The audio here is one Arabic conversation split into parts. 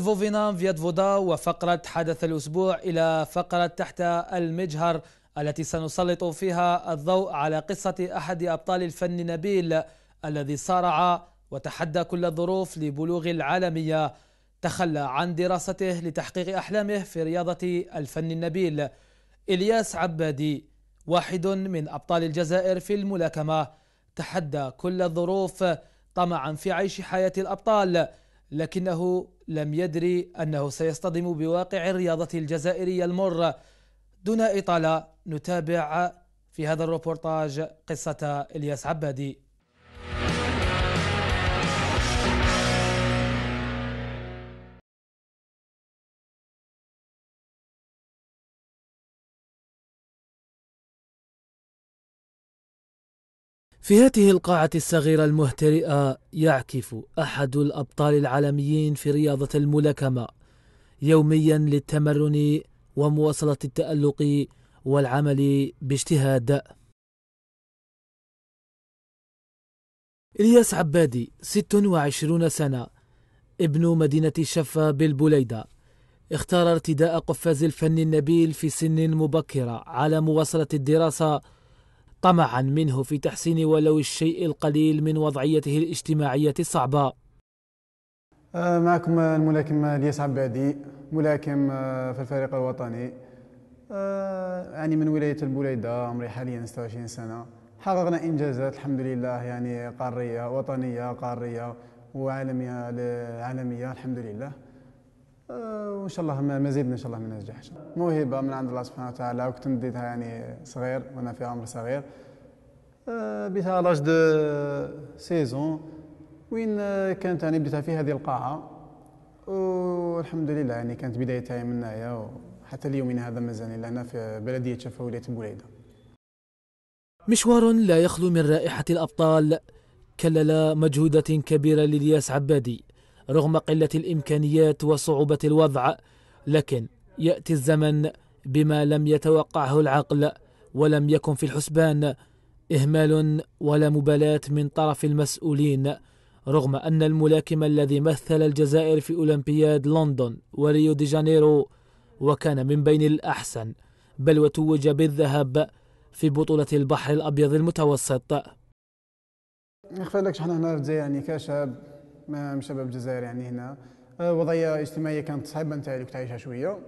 فوفينام فياد فودا وفقرة حدث الأسبوع إلى فقرة تحت المجهر التي سنسلط فيها الضوء على قصة أحد أبطال الفن نبيل الذي صارع وتحدى كل الظروف لبلوغ العالمية تخلى عن دراسته لتحقيق أحلامه في رياضة الفن النبيل إلياس عبادي واحد من أبطال الجزائر في الملاكمة تحدى كل الظروف طمعا في عيش حياة الأبطال لكنه لم يدري أنه سيصطدم بواقع الرياضة الجزائرية المرة دون إطالة نتابع في هذا الروبورتاج قصة إلياس عبادي في هذه القاعة الصغيرة المهترئة يعكف أحد الأبطال العالميين في رياضة الملاكمة يوميا للتمرن ومواصلة التألق والعمل باجتهاد إلياس عبادي 26 سنة ابن مدينة الشفا بالبليدة اختار ارتداء قفاز الفن النبيل في سن مبكرة على مواصلة الدراسة طمعا منه في تحسين ولو الشيء القليل من وضعيته الاجتماعية الصعبة أه، معكم الملاكم الياس عبادي ملاكم أه، في الفريق الوطني يعني من ولاية البوليدة عمري حاليا 26 سنة حققنا إنجازات الحمد لله يعني قارية وطنية قارية وعالمية عالمية الحمد لله آه، وان شاء الله مزيد ان شاء الله من النجاح موهبه من عند الله سبحانه وتعالى وكنت مديتها يعني صغير وانا في عمر صغير آه، بيتها لاج دو سيزون وين آه، كانت يعني بديتها في هذه القاعه والحمد لله يعني كانت بدايتها من هنايا وحتى ليومنا يعني هذا مازال يعني هنا في بلديه شفا ولايه بوليده مشوار لا يخلو من رائحه الابطال كلل مجهودة كبيرة للياس عبادي رغم قلة الإمكانيات وصعوبة الوضع لكن يأتي الزمن بما لم يتوقعه العقل ولم يكن في الحسبان إهمال ولا مبالاة من طرف المسؤولين رغم أن الملاكم الذي مثل الجزائر في أولمبياد لندن وريو دي جانيرو وكان من بين الأحسن بل وتوج بالذهب في بطولة البحر الأبيض المتوسط يخفى لك احنا هنا في الجزائر يعني كشاب مع شباب الجزائر يعني هنا آه، وضعيه اجتماعيه كانت صعبه نتاع اللي كنت عايشها شويه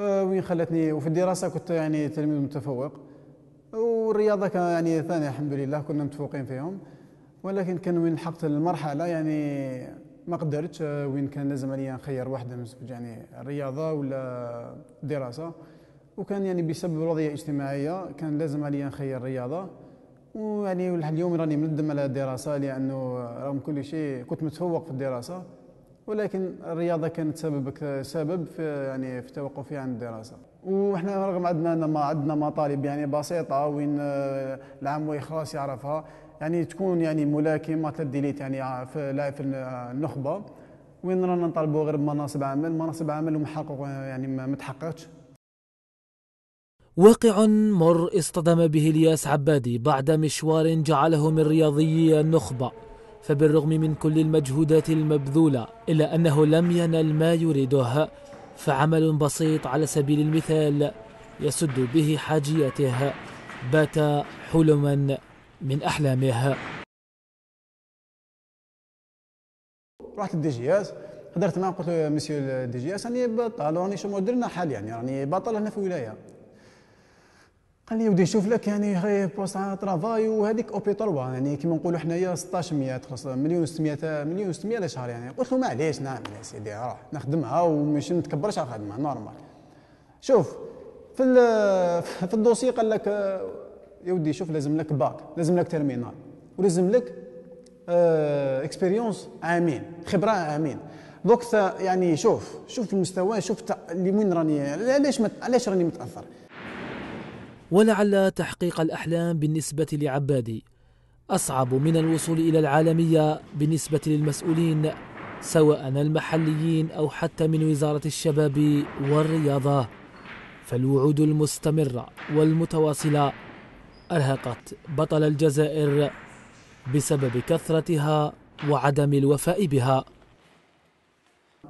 آه، وين خلتني وفي الدراسه كنت يعني تلميذ متفوق والرياضه كان يعني ثاني الحمد لله كنا متفوقين فيهم ولكن كان وين لحقت المرحله يعني ما قدرتش آه، وين كان لازم عليا نخير واحده من يعني الرياضه ولا الدراسه وكان يعني بسبب الوضعيه الاجتماعيه كان لازم عليا نخير الرياضه ويعني اليوم راني مندم على الدراسه لانه رغم كل شيء كنت متفوق في الدراسه ولكن الرياضه كانت سبب سبب في يعني في توقفي عن الدراسه وحنا رغم عندنا ما عندنا مطالب يعني بسيطه وين العام خلاص يعرفها يعني تكون يعني ملاكمه تديليت يعني في لاعب في النخبه وين رانا نطالبوا غير بمناصب عمل مناصب عمل ومحقق يعني ما متحققتش واقع مر اصطدم به الياس عبادي بعد مشوار جعله من رياضيي النخبة فبالرغم من كل المجهودات المبذولة إلا أنه لم ينل ما يريده فعمل بسيط على سبيل المثال يسد به حاجيته بات حلما من أحلامه رحت للدي جي اس هدرت معاه قلت له مسيو الدي جي اس راني بطل راني شو درنا حال يعني راني بطل هنا في ولايه قال لي ودي نشوف لك يعني بوست بوسا ترافاي وهذيك طروا يعني كيما نقولوا حنايا 1600 تخلص مليون و600 مليون و600 على شهر يعني قلت له معليش نعم يا سيدي راه نخدمها ومش نتكبرش على الخدمه نورمال شوف في في الدوسي قال لك يا ودي شوف لازم لك باك لازم لك تيرمينال ولازم لك اه اكسبيريونس عامين خبره عامين دوك يعني شوف شوف المستوى شوف اللي وين راني علاش علاش راني متاثر ولعل تحقيق الأحلام بالنسبة لعبادي أصعب من الوصول إلى العالمية بالنسبة للمسؤولين سواء المحليين أو حتى من وزارة الشباب والرياضة فالوعود المستمرة والمتواصلة أرهقت بطل الجزائر بسبب كثرتها وعدم الوفاء بها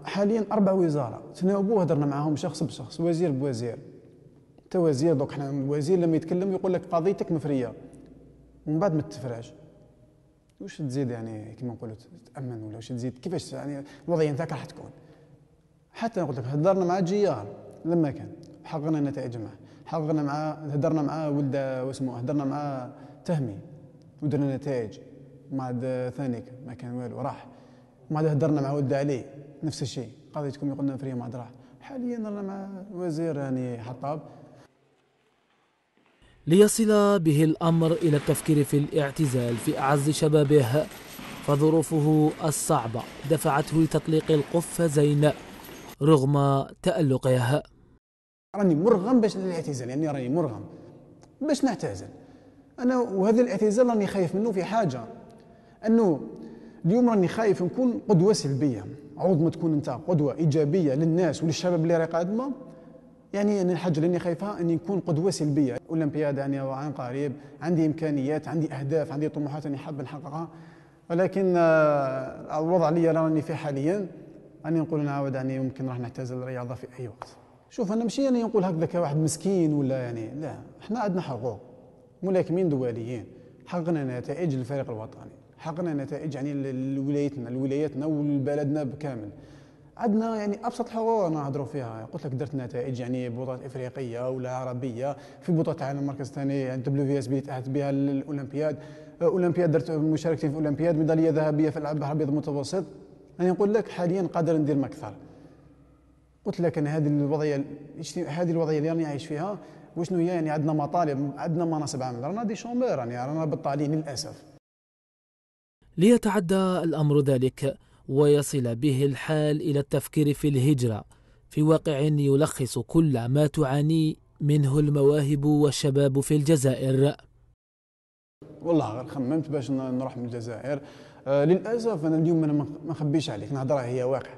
حاليا أربع وزارة تناوبوا هدرنا معهم شخص بشخص وزير بوزير حتى وزير دوك حنا الوزير لما يتكلم يقول لك قضيتك مفريه ومن بعد ما تفراش واش تزيد يعني كما نقولوا تامن ولا واش تزيد كيفاش يعني الوضعيه نتاعك راح تكون حتى قلت لك هضرنا مع جيار لما كان حققنا نتائج معه حققنا مع هضرنا مع ولد واسمه هضرنا مع تهمي ودرنا نتائج مع ثانيك ما كان والو راح ما عاد هضرنا مع ولد علي نفس الشيء قضيتكم يقولنا فريه ما عاد راح حاليا رانا مع الوزير يعني حطاب ليصل به الأمر إلى التفكير في الاعتزال في أعز شبابه فظروفه الصعبة دفعته لتطليق القفازين رغم تألقها راني مرغم باش الاعتزال يعني راني مرغم باش نعتزل أنا وهذا الاعتزال راني خايف منه في حاجة أنه اليوم راني خايف نكون قدوة سلبية عوض ما تكون أنت قدوة إيجابية للناس وللشباب اللي راهي قادمة يعني انا الحاجه اللي خايفه اني نكون قدوه سلبيه اولمبياد يعني عن قريب عندي امكانيات عندي اهداف عندي طموحات اني حاب نحققها ولكن آه، الوضع اللي راني فيه حاليا راني نقول نعاود يعني ممكن راح نعتزل الرياضه في اي وقت شوف انا ماشي انا نقول هكذا كواحد مسكين ولا يعني لا احنا عندنا حقوق ملاكمين دوليين حققنا نتائج للفريق الوطني حققنا نتائج يعني لولايتنا لولاياتنا ولبلدنا بكامل عندنا يعني ابسط حوار نهضروا فيها قلت لك درت نتائج يعني بطولات افريقيه ولا عربيه في بطولات العالم المركز الثاني يعني دبليو في اس بي تاهلت بها الاولمبياد أه، اولمبياد درت مشاركتي في اولمبياد ميداليه ذهبيه في العاب البحر الابيض المتوسط انا يعني نقول لك حاليا قادر ندير ما اكثر قلت لك ان هذه الوضعيه هذه الوضعيه اللي راني عايش فيها وشنو هي يعني عندنا مطالب عندنا مناصب عمل رانا دي شومبير يعني رانا بطالين للاسف ليتعدى الامر ذلك ويصل به الحال إلى التفكير في الهجرة في واقع يلخص كل ما تعاني منه المواهب والشباب في الجزائر والله غير خممت باش نروح من الجزائر آه للاسف انا اليوم انا ما نخبيش عليك نهضرها هي واقع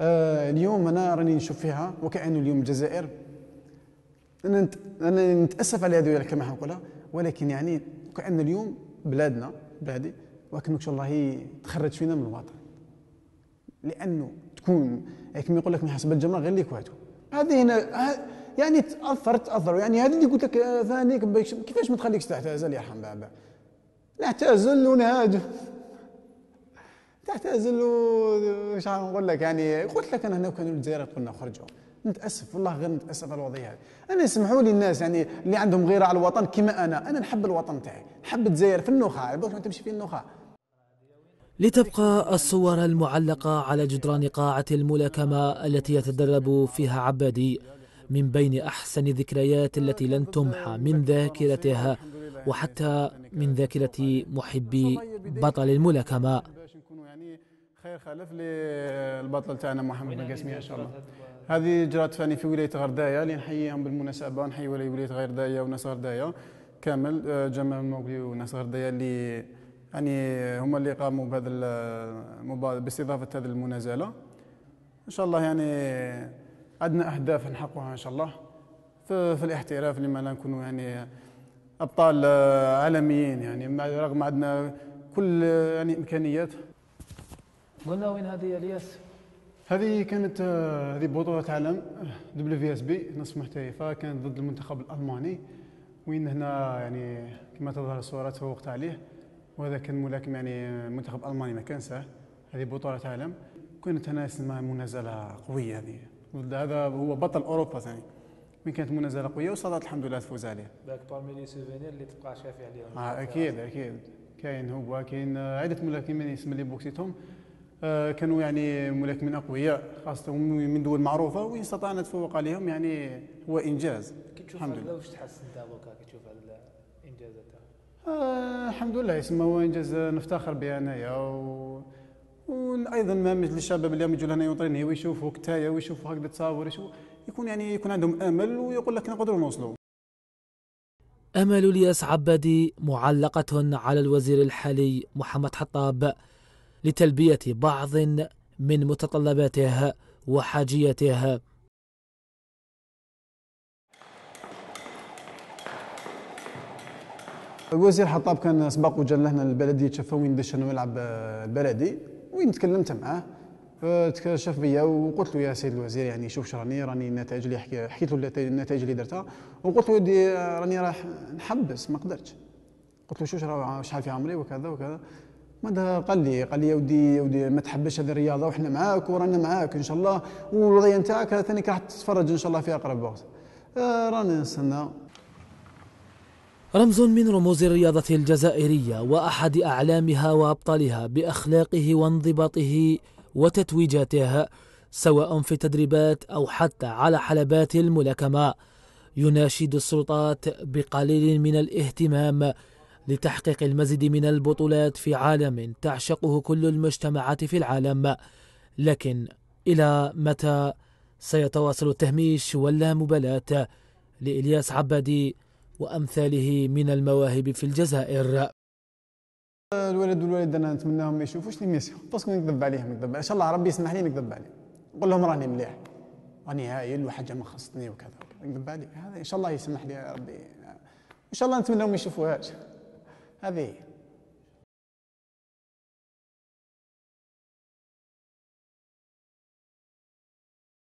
آه اليوم انا راني نشوف فيها وكأنه اليوم الجزائر انا نت... انا نتاسف على هذه الكلمه نقولها ولكن يعني كأن اليوم بلادنا بلادي ولكن ان شاء الله تخرج فينا من الوطن لانه تكون يعني كما يقول لك من حسب الجمره غير اللي كواتو هذه هنا يعني تاثر تاثر يعني هذه اللي قلت لك آه، ثاني كيفاش ما تخليكش تعتزل يرحم بابا نعتزل ونهاجم تعتزل وش نقول لك يعني قلت لك انا هنا وكانوا الجزائر قلنا خرجوا نتاسف والله غير نتاسف على الوضعيه هذه انا يسمحوا لي الناس يعني اللي عندهم غيره على الوطن كما انا انا نحب الوطن تاعي نحب الجزائر في النخاع تمشي في النخاع لتبقى الصور المعلقة على جدران قاعة الملاكمة التي يتدرب فيها عبادي من بين أحسن الذكريات التي لن تمحى من ذاكرتها وحتى من ذاكرة محبي بطل الملاكمة خير خلف للبطل تاعنا محمد القاسمي ان شاء الله هذه جرات فاني في ولايه غردايه اللي نحييهم بالمناسبه نحيي ولايه غردايه وناس غردايه كامل آه، جمع الموقي وناس غردايه اللي يعني هما اللي قاموا بهذا باستضافه هذه المنازله ان شاء الله يعني عندنا اهداف نحققها ان شاء الله في, في الاحتراف لما لا نكونوا يعني ابطال آه، عالميين يعني رغم عندنا كل آه، يعني امكانيات قلنا وين هذه يا الياس هذه كانت آه، هذه بطولة عالم دبليو في اس بي نصف محترفة كانت ضد المنتخب الألماني وين هنا يعني كما تظهر الصورة تفوقت عليه وهذا كان ملاكم يعني منتخب الماني ما كنساه هذه بطوله عالم كانت هنا اسمها منازله قويه هذه ضد هذا هو بطل اوروبا ثاني من كانت منازله قويه وصارت الحمد لله تفوز عليه. داك بارمي لي سوفينير اللي تبقى شافي عليهم. اه اكيد اكيد كاين هو كاين عده ملاكمين يسمى يعني اللي بوكسيتهم آه، كانوا يعني ملاكمين اقوياء خاصه من دول معروفه وان استطعنا نتفوق عليهم يعني هو انجاز. كي تشوف الحمد لله واش تحس انت دوكا كي تشوف الانجازات آه، الحمد لله يسمى هو انجاز نفتخر به انايا و... وايضا ما للشباب اللي يجوا لهنا يوطريني ويشوفوا كتايا ويشوفوا هكذا تصاور يشوفوا يكون يعني يكون عندهم امل ويقول لك نقدروا نوصلوا امل الياس عبادي معلقه على الوزير الحالي محمد حطاب لتلبيه بعض من متطلباته وحاجيته الوزير حطاب كان سبق وجا لهنا البلديه شاف وين ندش انا نلعب البلدي وين تكلمت معاه فتكشف آه، بيا وقلت له يا سيد الوزير يعني شوف شراني راني النتائج اللي حكي حكيت له النتائج اللي درتها وقلت له ودي آه، راني راح نحبس ما قدرتش قلت له شو شحال في عمري وكذا وكذا ماذا قال لي قال لي يا ودي يا ودي ما تحبش هذه الرياضه وحنا معاك ورانا معاك ان شاء الله والوضعيه نتاعك ثاني راح تتفرج ان شاء الله في اقرب وقت آه راني نستنى رمز من رموز الرياضة الجزائرية وأحد أعلامها وأبطالها بأخلاقه وانضباطه وتتويجاته سواء في التدريبات أو حتى على حلبات الملاكمة يناشد السلطات بقليل من الاهتمام لتحقيق المزيد من البطولات في عالم تعشقه كل المجتمعات في العالم لكن إلى متى سيتواصل التهميش واللامبالاة لإلياس عبادي وأمثاله من المواهب في الجزائر الولد والوالدة انا نتمناهم ما يشوفوش لي ميسي باسكو نكذب عليهم نكذب ان شاء الله ربي يسمح لي نكذب عليهم نقول لهم راني مليح راني هايل وحاجه ما خصتني وكذا نكذب عليه هذا ان شاء الله يسمح لي ربي ان شاء الله نتمناهم ما يشوفوهاش هذه